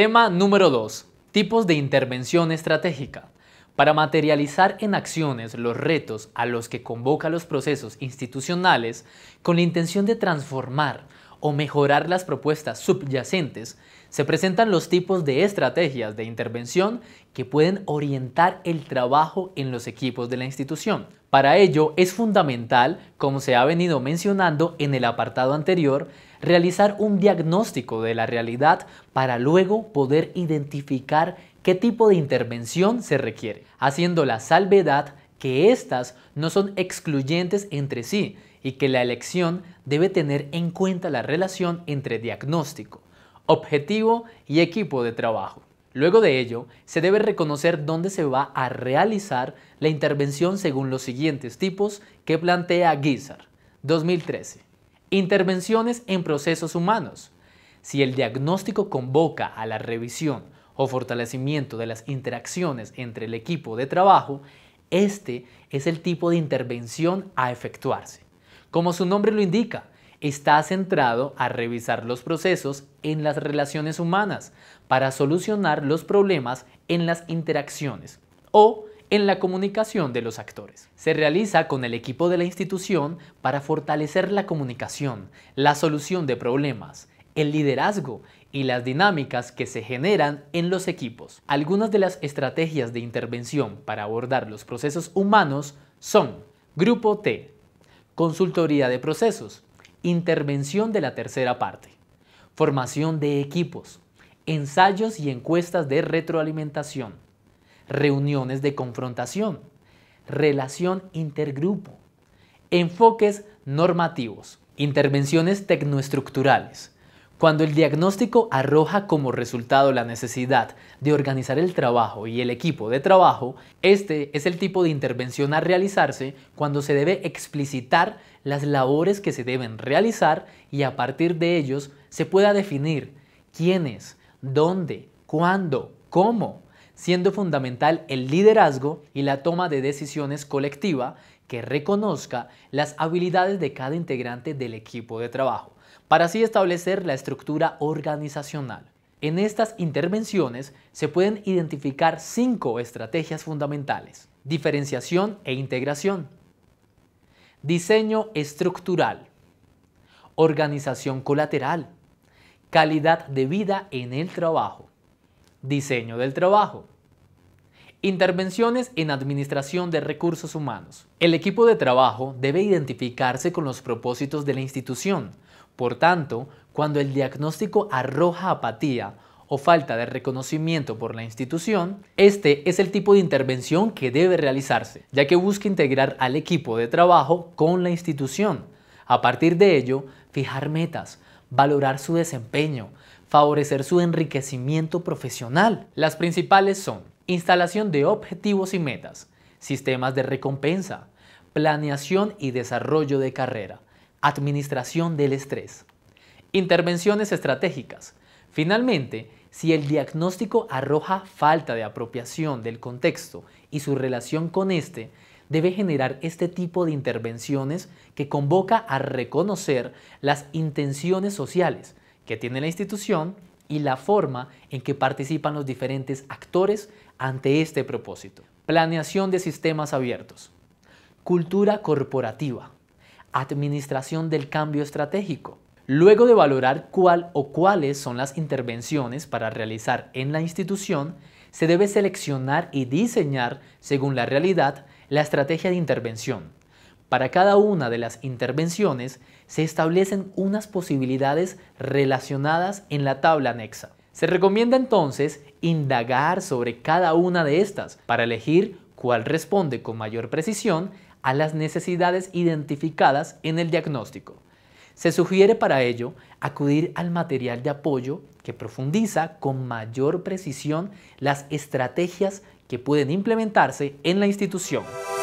Tema número 2. Tipos de intervención estratégica. Para materializar en acciones los retos a los que convoca los procesos institucionales con la intención de transformar o mejorar las propuestas subyacentes, se presentan los tipos de estrategias de intervención que pueden orientar el trabajo en los equipos de la institución. Para ello es fundamental, como se ha venido mencionando en el apartado anterior, realizar un diagnóstico de la realidad para luego poder identificar qué tipo de intervención se requiere, haciendo la salvedad que éstas no son excluyentes entre sí y que la elección debe tener en cuenta la relación entre diagnóstico, objetivo y equipo de trabajo. Luego de ello, se debe reconocer dónde se va a realizar la intervención según los siguientes tipos que plantea Gizar, 2013. Intervenciones en procesos humanos. Si el diagnóstico convoca a la revisión o fortalecimiento de las interacciones entre el equipo de trabajo, este es el tipo de intervención a efectuarse. Como su nombre lo indica, está centrado a revisar los procesos en las relaciones humanas para solucionar los problemas en las interacciones o en la comunicación de los actores. Se realiza con el equipo de la institución para fortalecer la comunicación, la solución de problemas, el liderazgo y las dinámicas que se generan en los equipos. Algunas de las estrategias de intervención para abordar los procesos humanos son Grupo T, Consultoría de Procesos, intervención de la tercera parte, formación de equipos, ensayos y encuestas de retroalimentación, reuniones de confrontación, relación intergrupo, enfoques normativos, intervenciones tecnoestructurales, cuando el diagnóstico arroja como resultado la necesidad de organizar el trabajo y el equipo de trabajo, este es el tipo de intervención a realizarse cuando se debe explicitar las labores que se deben realizar y a partir de ellos se pueda definir quiénes, dónde, cuándo, cómo, siendo fundamental el liderazgo y la toma de decisiones colectiva que reconozca las habilidades de cada integrante del equipo de trabajo para así establecer la estructura organizacional. En estas intervenciones se pueden identificar cinco estrategias fundamentales. Diferenciación e integración. Diseño estructural. Organización colateral. Calidad de vida en el trabajo. Diseño del trabajo. Intervenciones en Administración de Recursos Humanos. El equipo de trabajo debe identificarse con los propósitos de la institución, por tanto, cuando el diagnóstico arroja apatía o falta de reconocimiento por la institución, este es el tipo de intervención que debe realizarse, ya que busca integrar al equipo de trabajo con la institución. A partir de ello, fijar metas, valorar su desempeño, favorecer su enriquecimiento profesional. Las principales son instalación de objetivos y metas, sistemas de recompensa, planeación y desarrollo de carrera, administración del estrés, intervenciones estratégicas. Finalmente, si el diagnóstico arroja falta de apropiación del contexto y su relación con este, debe generar este tipo de intervenciones que convoca a reconocer las intenciones sociales que tiene la institución y la forma en que participan los diferentes actores ante este propósito. Planeación de sistemas abiertos. Cultura corporativa administración del cambio estratégico. Luego de valorar cuál o cuáles son las intervenciones para realizar en la institución, se debe seleccionar y diseñar, según la realidad, la estrategia de intervención. Para cada una de las intervenciones se establecen unas posibilidades relacionadas en la tabla anexa. Se recomienda entonces indagar sobre cada una de estas para elegir cuál responde con mayor precisión a las necesidades identificadas en el diagnóstico. Se sugiere para ello acudir al material de apoyo que profundiza con mayor precisión las estrategias que pueden implementarse en la institución.